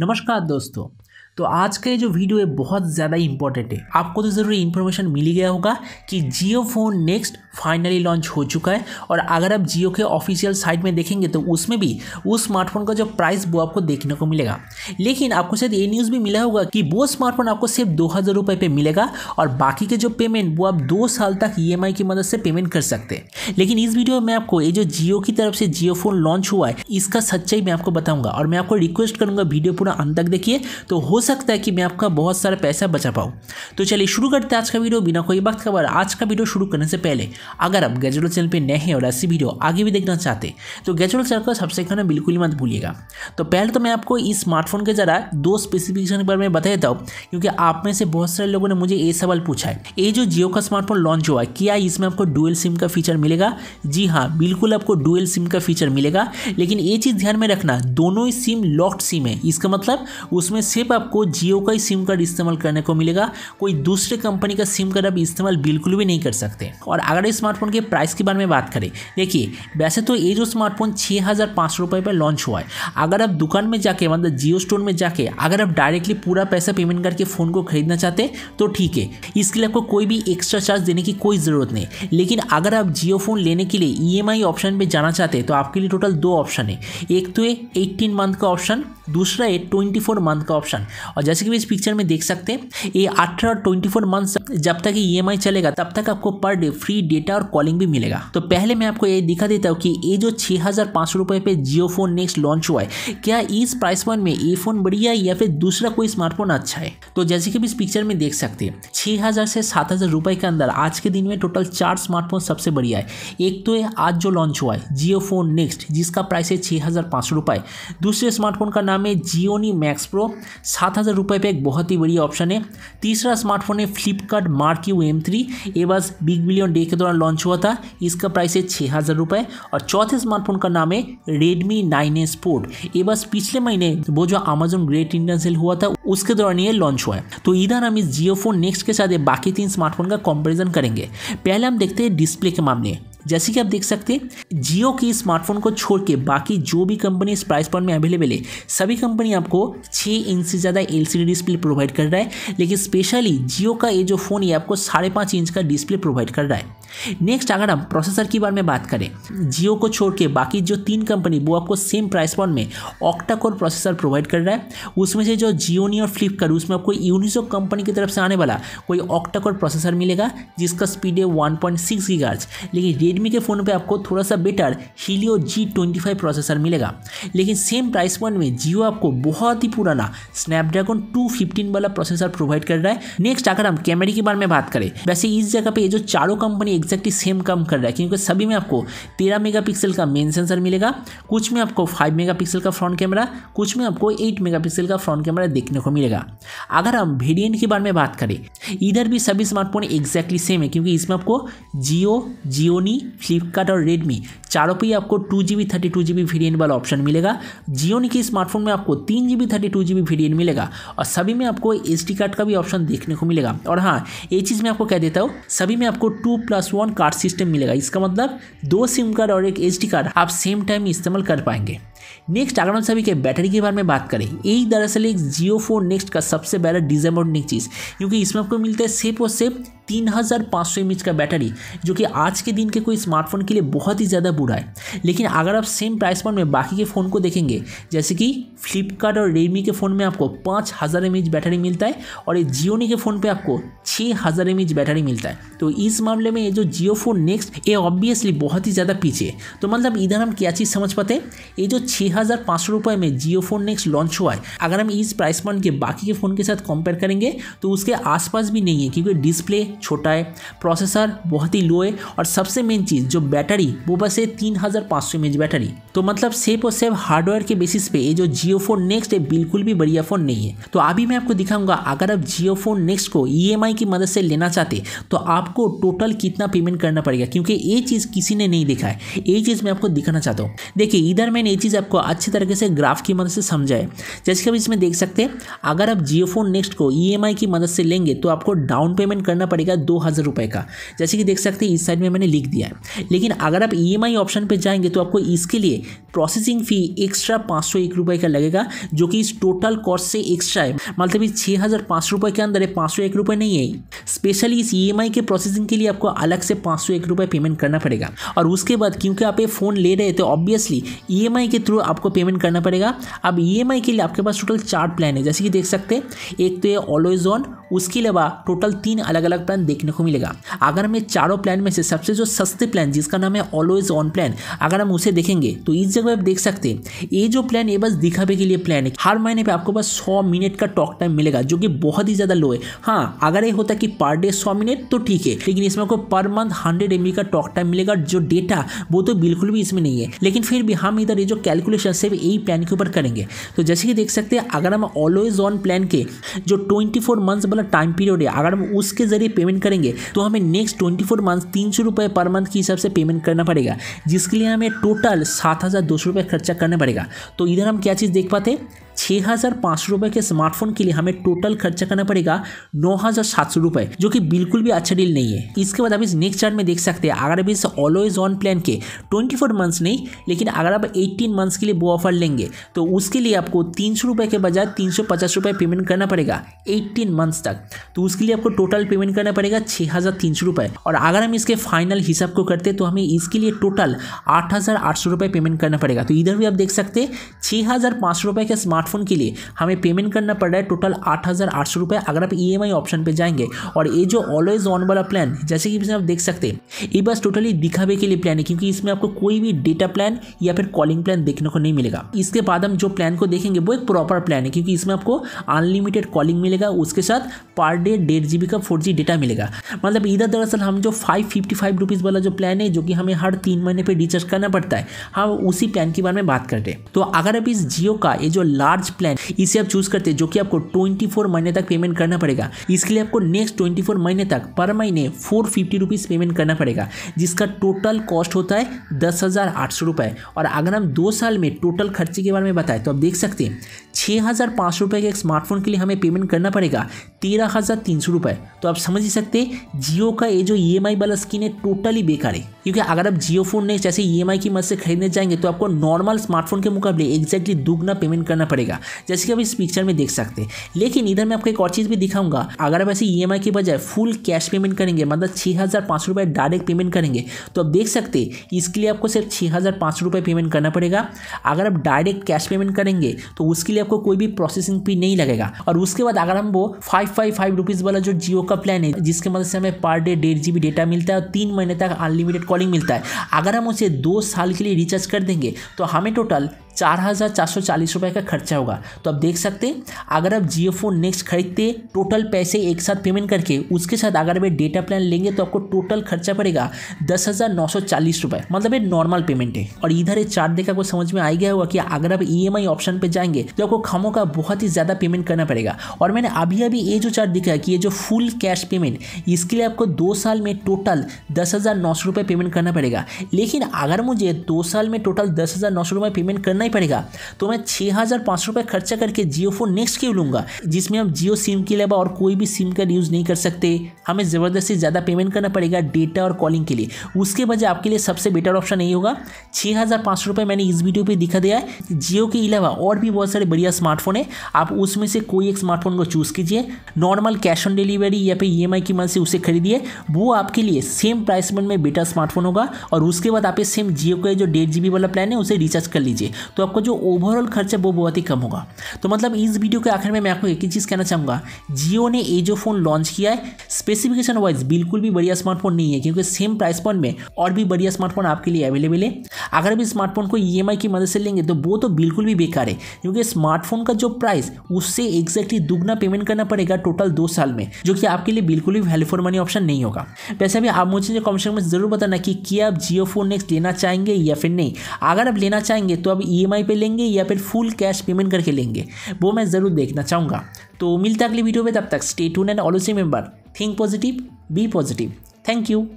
नमस्कार दोस्तों तो आज का जो वीडियो है बहुत ज़्यादा इंपॉर्टेंट है आपको तो जरूरी इन्फॉर्मेशन मिल ही गया होगा कि Jio phone next finally launch हो चुका है और अगर आप जियो के ऑफिशियल साइट में देखेंगे तो उसमें भी उस स्मार्टफोन का जो प्राइस वो आपको देखने को मिलेगा लेकिन आपको शायद ये न्यूज़ भी मिला होगा कि वो स्मार्टफोन आपको सिर्फ दो हज़ार रुपये पर मिलेगा और बाकी के जो पेमेंट वो आप दो साल तक ई e की मदद से पेमेंट कर सकते हैं लेकिन इस वीडियो में आपको ये जो जियो की तरफ से जियो फोन लॉन्च हुआ है इसका सच्चाई मैं आपको बताऊँगा और मैं आपको रिक्वेस्ट करूँगा वीडियो पूरा अंत तक देखिए तो हो हो सकता है कि मैं आपका बहुत सारा पैसा बचा पाऊँ तो चलिए शुरू करते हैं आज का वीडियो बिना कोई वक्त खबर आज का वीडियो शुरू करने से पहले अगर आप गजल चैनल पर नए हैं और ऐसी वीडियो आगे भी देखना चाहते तो गजल चैनल को सबसे करना बिल्कुल ही मत भूलिएगा तो पहले तो मैं आपको इस स्मार्टफोन के जरा दो स्पेसिफिकेशन के बारे में बता देता हूँ क्योंकि आप में से बहुत सारे लोगों ने मुझे ये सवाल पूछा है ये जो जियो का स्मार्टफोन लॉन्च हुआ है क्या इसमें आपको डुअल सिम का फीचर मिलेगा जी हाँ बिल्कुल आपको डुअल सिम का फीचर मिलेगा लेकिन ये चीज़ ध्यान में रखना दोनों ही सिम लॉक्ड सिम है इसका मतलब उसमें सिर्फ आप आपको जियो का ही सिम कार्ड इस्तेमाल करने को मिलेगा कोई दूसरे कंपनी का सिम कार्ड आप इस्तेमाल बिल्कुल भी नहीं कर सकते और अगर स्मार्टफोन के प्राइस के बारे में बात करें देखिए वैसे तो ये जो स्मार्टफोन छः हज़ार पाँच सौ रुपये पर लॉन्च हुआ है अगर आप दुकान में जाके मतलब जियो स्टोर में जाके अगर आप डायरेक्टली पूरा पैसा पेमेंट करके फ़ोन को खरीदना चाहते तो ठीक है इसके लिए आपको कोई भी एक्स्ट्रा चार्ज देने की कोई ज़रूरत नहीं लेकिन अगर आप जियो फ़ोन लेने के लिए ई ऑप्शन पर जाना चाहते हैं तो आपके लिए टोटल दो ऑप्शन है एक तो है एट्टीन मंथ का ऑप्शन दूसरा है ट्वेंटी फोर मंथ का ऑप्शन और जैसे कि भी इस पिक्चर में देख सकते हैं ये अठारह और ट्वेंटी फोर मंथ्स जब तक ई e चलेगा तब तक आपको पर डे फ्री डेटा और कॉलिंग भी मिलेगा तो पहले मैं आपको ये दिखा देता हूँ कि ये जो छः हज़ार पाँच सौ रुपए पे जियो फोन नेक्स्ट लॉन्च हुआ है क्या इस प्राइस पॉइंट में ये फोन बढ़िया है या फिर दूसरा कोई स्मार्टफोन अच्छा है तो जैसे कि भी इस पिक्चर में देख सकते हैं छः हज़ार से सात हज़ार रुपए के अंदर आज के दिन में टोटल चार स्मार्टफोन सबसे बढ़िया है एक तो है आज जो लॉन्च हुआ है जियो फोन नेक्स्ट जिसका प्राइस है छः हज़ार पाँच सौ रुपए दूसरे स्मार्टफोन का नाम है जियोनी मैक्स प्रो सात सात हज़ार रुपये पर एक बहुत ही बड़ी ऑप्शन है तीसरा स्मार्टफोन है फ्लिपकार्ट मार्क्यू एम थ्री ये बस बिग बिलियन डे के दौरान लॉन्च हुआ था इसका प्राइस है छः हज़ार रुपये और चौथे स्मार्टफोन का नाम है रेडमी नाइन एस फोर्ट ये बस पिछले महीने वो जो अमेजोन ग्रेट इंडियन सेल हुआ था उसके दौरान ये लॉन्च हुआ है तो इधर हम इस जियो फोन नेक्स्ट के साथ बाकी तीन स्मार्टफोन का कंपेरिजन करेंगे पहले हम देखते हैं डिस्प्ले के मामले जैसे कि आप देख सकते हैं जियो के स्मार्टफोन को छोड़ के बाकी जो भी कंपनी इस प्राइस पॉइंट में अवेलेबल है सभी कंपनी आपको छः इंच से ज़्यादा रहा है एल डिस्प्ले प्रोवाइड कर रहा है लेकिन स्पेशली जियो का ये जो फ़ोन ये आपको साढ़े पांच इंच का डिस्प्ले प्रोवाइड कर रहा है नेक्स्ट अगर हम प्रोसेसर की बारे में बात करें जियो को छोड़ के बाकी जो तीन कंपनी वो आपको सेम प्राइस पॉइंट में ऑक्टा कोर प्रोसेसर प्रोवाइड कर रहा है उसमें से जो जियो नहीं और फ्लिपकार्ट उसमें आपको यूनिसो कंपनी की तरफ से आने वाला कोई ऑक्टा कोर प्रोसेसर मिलेगा जिसका स्पीड है वन पॉइंट सिक्स गीगार्ज लेकिन रेडमी के फ़ोन पर आपको थोड़ा सा better Helio G twenty five processor मिलेगा लेकिन सेम प्राइस पॉइंट में जियो आपको बहुत ही पुराना स्नैपड्रैगन टू फिफ्टीन वाला प्रोसेसर प्रोवाइड कर रहा है नेक्स्ट अगर हम कैमरे के बारे में बात करें वैसे इस जगह पर ये जो चारों कंपनी एग्जैक्टली सेम काम कर रहा है क्योंकि सभी में आपको तेरह पिक्सल का मेन सेंसर मिलेगा कुछ में आपको फाइव मेगा का फ्रंट कैमरा कुछ में आपको एट मेगा का फ्रंट कैमरा देखने को मिलेगा अगर हम वेरियंट के बारे में बात करें इधर भी सभी स्मार्टफोन एग्जैक्टली सेम है क्योंकि इसमें आपको जियो जियोनी फ्लिपकार्ट और रेडमी चारों ही आपको two G B thirty two G B variant वाला ऑप्शन मिलेगा जियोनी के स्मार्टफोन में आपको तीन G B thirty two G B variant मिलेगा और सभी में आपको एस डी कार्ड का भी ऑप्शन देखने को मिलेगा और हाँ ये चीज़ मैं आपको कह देता हूँ सभी में आपको two plus one card system मिलेगा इसका मतलब दो सिम कार्ड और एक एच कार्ड आप सेम टाइम इस्तेमाल कर पाएंगे नेक्स्ट अगर हम सभी के बैटरी के बारे में बात करें यही दरअसल एक जियो फोन नेक्स्ट का सबसे बड़ा डिजमोनिक चीज़ क्योंकि इसमें आपको मिलता है सेफ और सेफ तीन हज़ार पाँच सौ एम का बैटरी जो कि आज के दिन के कोई स्मार्टफोन के लिए बहुत ही ज़्यादा बुरा है लेकिन अगर आप सेम प्राइस पॉइंट में बाकी के फ़ोन को देखेंगे जैसे कि फ्लिपकार्ट और रेडमी के फ़ोन में आपको पाँच हज़ार एम बैटरी मिलता है और ये जियोनी के फ़ोन पर आपको छः हज़ार एम बैटरी मिलता है तो इस मामले में ये जो जियो फोन नेक्स्ट ये ऑब्वियसली बहुत ही ज़्यादा पीछे तो मतलब इधर हम क्या चीज़ समझ पाते ये जो छः हज़ार पाँच सौ रुपये में जियो फ़ोन नेक्स्ट लॉन्च हुआ है अगर हम इस प्राइस पॉइंट के बाकी के फ़ोन के साथ कंपेयर करेंगे तो उसके आसपास भी नहीं है क्योंकि डिस्प्ले छोटा है प्रोसेसर बहुत ही लो है और सबसे मेन चीज़ जो बैटरी वो बस है तीन हज़ार पाँच सौ बैटरी तो मतलब सेफ और सेफ हार्डवेयर के बेसिस पे ये जो जियो फोन नेक्स्ट है बिल्कुल भी बढ़िया फ़ोन नहीं है तो अभी मैं आपको दिखाऊंगा अगर आप जियो फोन नेक्स्ट को ई e की मदद से लेना चाहते तो आपको टोटल कितना पेमेंट करना पड़ेगा क्योंकि ये चीज़ किसी ने नहीं देखा है ये चीज़ मैं आपको दिखाना चाहता हूँ देखिए इधर मैंने ये चीज़ को अच्छी तरीके से ग्राफ की मदद से समझाए जैसे कि आप इसमें देख सकते हैं अगर आप जियो फोन नेक्स्ट को ई e की मदद से लेंगे तो आपको डाउन पेमेंट करना पड़ेगा दो हज़ार का जैसे कि देख सकते हैं इस साइड में मैंने लिख दिया है लेकिन अगर आप ई e ऑप्शन पर जाएंगे तो आपको इसके लिए प्रोसेसिंग फ़ी एक्स्ट्रा पाँच सौ एक रुपये का लगेगा जो कि इस टोटल कॉस्ट से एक्स्ट्रा है मतलब इस छः हज़ार पाँच रुपये के अंदर पाँच सौ एक रुपये नहीं है स्पेशली इस ई e के प्रोसेसिंग के लिए आपको अलग से पाँच सौ एक रुपये पेमेंट करना पड़ेगा और उसके बाद क्योंकि आप ये फ़ोन ले रहे थे ऑब्वियसली ई के थ्रू आपको पेमेंट करना पड़ेगा अब ई e के लिए आपके पास टोटल चार प्लान है जैसे कि देख सकते हैं एक तो ये ऑलवेज ऑन उसके अलावा टोटल तीन अलग अलग प्लान देखने को मिलेगा अगर हमें चारों प्लान में से सबसे जो सस्ते प्लान जिसका नाम है ऑलवेज ऑन प्लान अगर हम उसे देखेंगे तो इस जगह आप देख सकते हैं ये जो प्लान ये बस दिखावे के लिए प्लान है हर महीने पर आपको बस सौ मिनट का टॉक टाइम मिलेगा जो कि बहुत ही ज़्यादा लो है हाँ अगर ये होता कि पर डे सौ मिनट तो ठीक है लेकिन इसमें आपको पर मंथ हंड्रेड एम का टॉक टाइम मिलेगा जो डेटा वो तो बिल्कुल भी इसमें नहीं है लेकिन फिर भी हम इधर ये जो कैलकुलेशन सिर्फ यही प्लान के ऊपर करेंगे तो जैसे कि देख सकते हैं अगर हम ऑलवेज ऑन प्लान के जो ट्वेंटी फोर मंथ्स वाला टाइम पीरियड है अगर हम उसके जरिए पेमेंट करेंगे तो हमें नेक्स्ट ट्वेंटी फोर मंथ तीन सौ रुपये पर मंथ के हिसाब से पेमेंट करना पड़ेगा जिसके लिए हमें टोटल सात हज़ार दो सौ रुपये खर्चा करना पड़ेगा तो इधर हम क्या चीज़ देख पाते छः हज़ार पाँच सौ के स्मार्टफोन के लिए हमें टोटल खर्चा करना पड़ेगा नौ हज़ार सात सौ जो कि बिल्कुल भी अच्छा डील नहीं है इसके बाद आप इस नेक्स्ट चार्ट में देख सकते हैं अगर आप इस ऑलवेज ऑन प्लान के ट्वेंटी फोर मंथ्स नहीं लेकिन अगर आप 18 मंथ्स के लिए वो ऑफर लेंगे तो उसके लिए आपको तीन सौ के बजाय तीन सौ पचास पेमेंट करना पड़ेगा एट्टीन मंथ्स तक तो उसके लिए आपको टोटल पेमेंट करना पड़ेगा छः हज़ार तीन सौ और अगर हम इसके फाइनल हिसाब को करते तो हमें इसके लिए टोटल आठ हज़ार आठ सौ पेमेंट करना पड़ेगा तो इधर भी आप देख सकते हैं छः हज़ार पाँच सौ के स्मार्ट स्मार्टफोन के लिए हमें पेमेंट करना पड़ रहा है टोटल आठ हज़ार आठ सौ रुपये अगर आप ई एम आई ऑप्शन पर जाएंगे और ये जो ऑलवेज ऑन वाला प्लान जैसे कि आप देख सकते हैं ये बस टोटली दिखावे के लिए प्लान है क्योंकि इसमें आपको कोई भी डेटा प्लान या फिर कॉलिंग प्लान देखने को नहीं मिलेगा इसके बाद हम जो प्लान को देखेंगे वो एक प्रॉपर प्लान है क्योंकि इसमें आपको अनलिमिटेड कॉलिंग मिलेगा उसके साथ पर डे डेढ़ जी का फोर डेटा मिलेगा मतलब इधर दरअसल हम जो फाइव फिफ्टी फाइव रुपीज़ वाला जो प्लान है जो कि हमें हर तीन महीने पर रिचार्ज करना पड़ता है हम उसी प्लान के बारे में बात करते हैं तो अगर आप इस जियो का ये जो लार्ज मार्च प्लान इसे आप चूज करते हैं जो कि आपको 24 महीने तक पेमेंट करना पड़ेगा इसके लिए आपको नेक्स्ट 24 महीने तक पर महीने फोर फिफ्टी पेमेंट करना पड़ेगा जिसका टोटल कॉस्ट होता है दस हज़ार आठ सौ रुपये और अगर हम दो साल में टोटल खर्चे के बारे में बताएं तो आप देख सकते हैं छः हज़ार पाँच सौ रुपये के एक स्मार्टफोन के लिए हमें पेमेंट करना पड़ेगा तेरह हज़ार तीन सौ रुपये तो आप समझ ही सकते जियो का ये जो ई एम आई वाला स्क्रीन है टोटली बेकार है क्योंकि अगर आप जियो फोन ने जैसे ई एम आई की मदद से खरीदने जाएंगे तो आपको नॉर्मल स्मार्टफोन के मुकाबले एक्जैक्टली दुगना पेमेंट करना पड़ेगा जैसे कि आप इस पिक्चर में देख सकते हैं लेकिन इधर मैं आपको एक और चीज़ भी दिखाऊंगा अगर आप ऐसे ई एम आई के बजाय फुल कैश पेमेंट करेंगे मतलब छः हज़ार पाँच सौ रुपये डायरेक्ट पेमेंट करेंगे तो आप देख सकते इसके लिए आपको सिर्फ छः हज़ार पाँच सौ रुपये पेमेंट करना पड़ेगा अगर आप डायरेक्ट कैश पेमेंट करेंगे तो उसके लिए आपको कोई भी प्रोसेसिंग फी नहीं लगेगा और उसके बाद अगर हम वो फाइव फाइव फाइव रुपीज़ वाला जो जियो का प्लान है जिसके मदद से हमें पर डे डेढ़ जी डेटा मिलता है और तीन महीने तक अनलिमिटेड कॉलिंग मिलता है अगर हम उसे दो साल के लिए रिचार्ज कर देंगे तो हमें टोटल चार हज़ार चार सौ चालीस रुपये का खर्चा होगा तो आप देख सकते हैं अगर आप जियो फोन नेक्स्ट खरीदते टोटल पैसे एक साथ पेमेंट करके उसके साथ अगर वे डेटा प्लान लेंगे तो आपको टोटल खर्चा पड़ेगा दस हज़ार नौ सौ चालीस मतलब ये नॉर्मल पेमेंट है और इधर ये चार्ट देखा को समझ में आ गया होगा कि अगर आप ई एम आई ऑप्शन पर जाएंगे तो आपको खामों का बहुत ही ज़्यादा पेमेंट करना पड़ेगा और मैंने अभी अभी ये जो चार्ट दिखा कि ये जो फुल कैश पेमेंट इसके लिए आपको दो साल में टोटल दस हज़ार नौ सौ रुपये पेमेंट करना पड़ेगा लेकिन अगर मुझे दो साल में टोटल दस हज़ार नौ सौ रुपये पेमेंट करना ही ही पड़ेगा तो मैं छः हज़ार पाँच सौ रुपये खर्चा करके जियो फोन नेक्स्ट क्यों लूँगा जिसमें हम जियो सिम के अलावा और कोई भी सिम का यूज़ नहीं कर सकते हमें ज़बरदस्ती ज़्यादा पेमेंट करना पड़ेगा डेटा और कॉलिंग के लिए उसके बजाय आपके लिए सबसे बेटर ऑप्शन यही होगा छः हज़ार पाँच सौ रुपये मैंने इस वीडियो पर दिखा दिया है जियो के अलावा और भी बहुत सारे बढ़िया स्मार्टफोन है आप उसमें से कोई एक स्मार्टफोन को चूज़ कीजिए नॉर्मल कैश ऑन डिलीवरी या फिर ई एम आई की मदद से उसे खरीदिए वो आपके लिए सेम प्राइस में बेटर स्मार्टफोन होगा और उसके बाद आप सेम जियो का जो डेढ़ जी वाला प्लान है उसे रिचार्ज कर लीजिए तो तो आपका जो ओवरऑल खर्चा वो बहुत ही कम होगा तो मतलब इस वीडियो के आखिर में मैं आपको एक ही चीज़ कहना चाहूँगा जियो ने ये जो फ़ोन लॉन्च किया है स्पेसिफिकेशन वाइज बिल्कुल भी बढ़िया स्मार्टफोन नहीं है क्योंकि सेम प्राइस पॉइंट में और भी बढ़िया स्मार्टफोन आपके लिए अवेलेबल है अगर भी स्मार्टफोन को ई e की मदद से लेंगे तो वो तो बिल्कुल भी बेकार है क्योंकि स्मार्टफोन का जो प्राइस उससे एक्जैक्टली दुगना पेमेंट करना पड़ेगा टोटल दो साल में जो कि आपके लिए बिल्कुल भी वैल्यू फॉर मनी ऑप्शन नहीं होगा वैसे भी आप मुझे कमेंट में जरूर बताना कि क्या आप जियो फोन नेक्स्ट लेना चाहेंगे या फिर नहीं अगर आप लेना चाहेंगे तो आप ई ई e पे लेंगे या फिर फुल कैश पेमेंट करके लेंगे वो मैं ज़रूर देखना चाहूँगा तो मिलता अगली वीडियो में तब तक stay tuned and always remember think positive be positive thank you